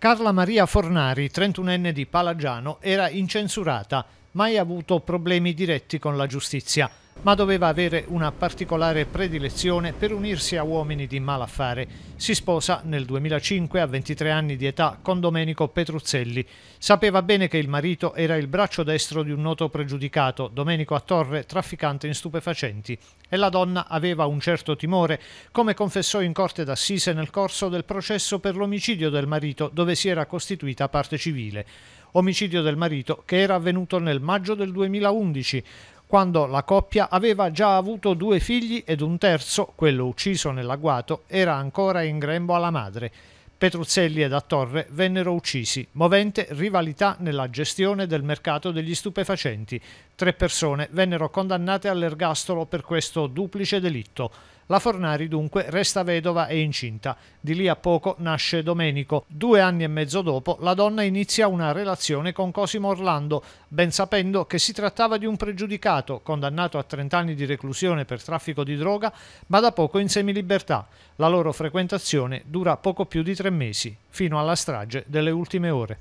Carla Maria Fornari, 31enne di Palagiano, era incensurata, mai avuto problemi diretti con la giustizia ma doveva avere una particolare predilezione per unirsi a uomini di malaffare. Si sposa nel 2005 a 23 anni di età con Domenico Petruzzelli. Sapeva bene che il marito era il braccio destro di un noto pregiudicato, Domenico Attorre, trafficante in stupefacenti, e la donna aveva un certo timore, come confessò in corte d'assise nel corso del processo per l'omicidio del marito dove si era costituita parte civile omicidio del marito che era avvenuto nel maggio del 2011 quando la coppia aveva già avuto due figli ed un terzo, quello ucciso nell'agguato, era ancora in grembo alla madre. Petruzzelli ed Attorre vennero uccisi, movente rivalità nella gestione del mercato degli stupefacenti. Tre persone vennero condannate all'ergastolo per questo duplice delitto. La Fornari dunque resta vedova e incinta. Di lì a poco nasce Domenico. Due anni e mezzo dopo la donna inizia una relazione con Cosimo Orlando, ben sapendo che si trattava di un pregiudicato, condannato a 30 anni di reclusione per traffico di droga, ma da poco in semilibertà. La loro frequentazione dura poco più di tre tre mesi, fino alla strage delle ultime ore.